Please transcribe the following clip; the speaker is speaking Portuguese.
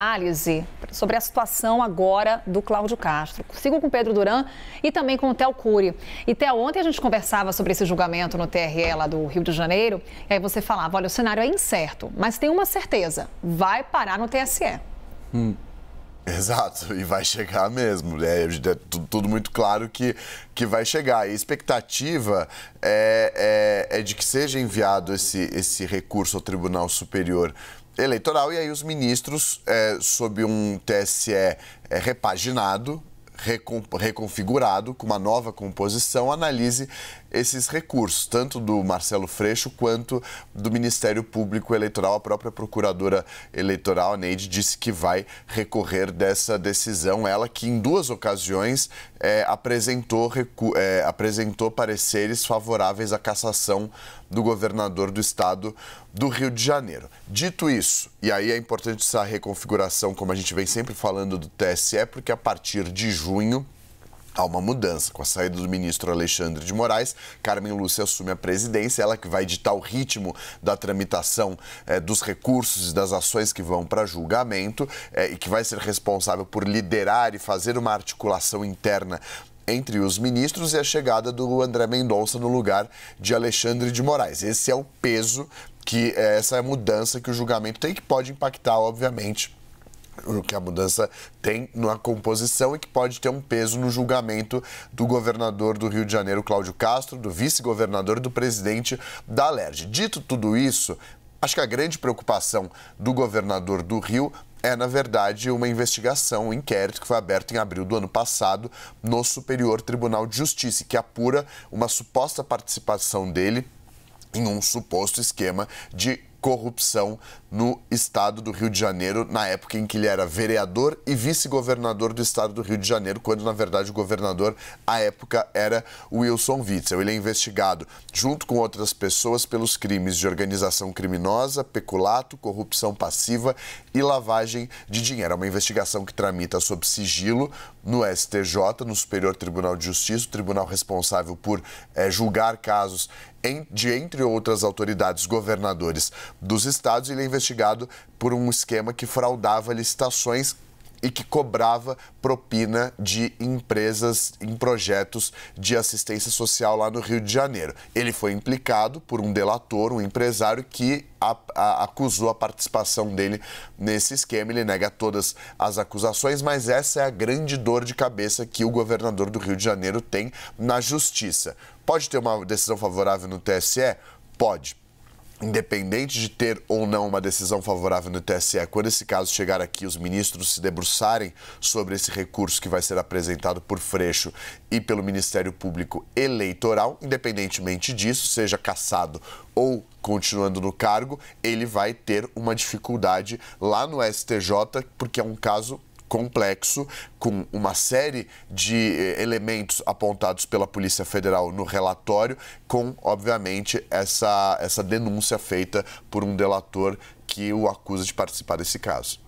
análise sobre a situação agora do Cláudio Castro. Sigo com o Pedro Duran e também com o Theo Cury. E Theo, ontem a gente conversava sobre esse julgamento no TRE lá do Rio de Janeiro, e aí você falava, olha, o cenário é incerto, mas tem uma certeza, vai parar no TSE. Hum. Exato, e vai chegar mesmo. Né? É, é tudo muito claro que, que vai chegar. E a expectativa é, é, é de que seja enviado esse, esse recurso ao Tribunal Superior eleitoral e aí os ministros, é, sob um TSE é, repaginado, reconfigurado, com uma nova composição, analise esses recursos, tanto do Marcelo Freixo quanto do Ministério Público Eleitoral. A própria Procuradora Eleitoral, Neide, disse que vai recorrer dessa decisão. Ela que, em duas ocasiões, é, apresentou, é, apresentou pareceres favoráveis à cassação do governador do estado do Rio de Janeiro. Dito isso, e aí é importante essa reconfiguração, como a gente vem sempre falando do TSE, porque a partir de julho, junho, há uma mudança. Com a saída do ministro Alexandre de Moraes, Carmen Lúcia assume a presidência, ela que vai ditar o ritmo da tramitação eh, dos recursos e das ações que vão para julgamento eh, e que vai ser responsável por liderar e fazer uma articulação interna entre os ministros e a chegada do André Mendonça no lugar de Alexandre de Moraes. Esse é o peso que é essa mudança que o julgamento tem que pode impactar, obviamente, o que a mudança tem na composição e que pode ter um peso no julgamento do governador do Rio de Janeiro, Cláudio Castro, do vice-governador e do presidente da Alerj. Dito tudo isso, acho que a grande preocupação do governador do Rio é, na verdade, uma investigação, um inquérito que foi aberto em abril do ano passado no Superior Tribunal de Justiça, que apura uma suposta participação dele em um suposto esquema de corrupção no estado do Rio de Janeiro, na época em que ele era vereador e vice-governador do estado do Rio de Janeiro, quando na verdade o governador à época era Wilson Witzel. Ele é investigado, junto com outras pessoas, pelos crimes de organização criminosa, peculato, corrupção passiva e lavagem de dinheiro. É uma investigação que tramita sob sigilo no STJ, no Superior Tribunal de Justiça, o tribunal responsável por é, julgar casos de, entre outras autoridades, governadores dos estados, ele é investigado por um esquema que fraudava licitações e que cobrava propina de empresas em projetos de assistência social lá no Rio de Janeiro. Ele foi implicado por um delator, um empresário que a, a, acusou a participação dele nesse esquema. Ele nega todas as acusações, mas essa é a grande dor de cabeça que o governador do Rio de Janeiro tem na justiça. Pode ter uma decisão favorável no TSE? Pode independente de ter ou não uma decisão favorável no TSE, quando esse caso chegar aqui, os ministros se debruçarem sobre esse recurso que vai ser apresentado por Freixo e pelo Ministério Público Eleitoral, independentemente disso, seja cassado ou continuando no cargo, ele vai ter uma dificuldade lá no STJ, porque é um caso complexo, com uma série de eh, elementos apontados pela Polícia Federal no relatório, com, obviamente, essa, essa denúncia feita por um delator que o acusa de participar desse caso.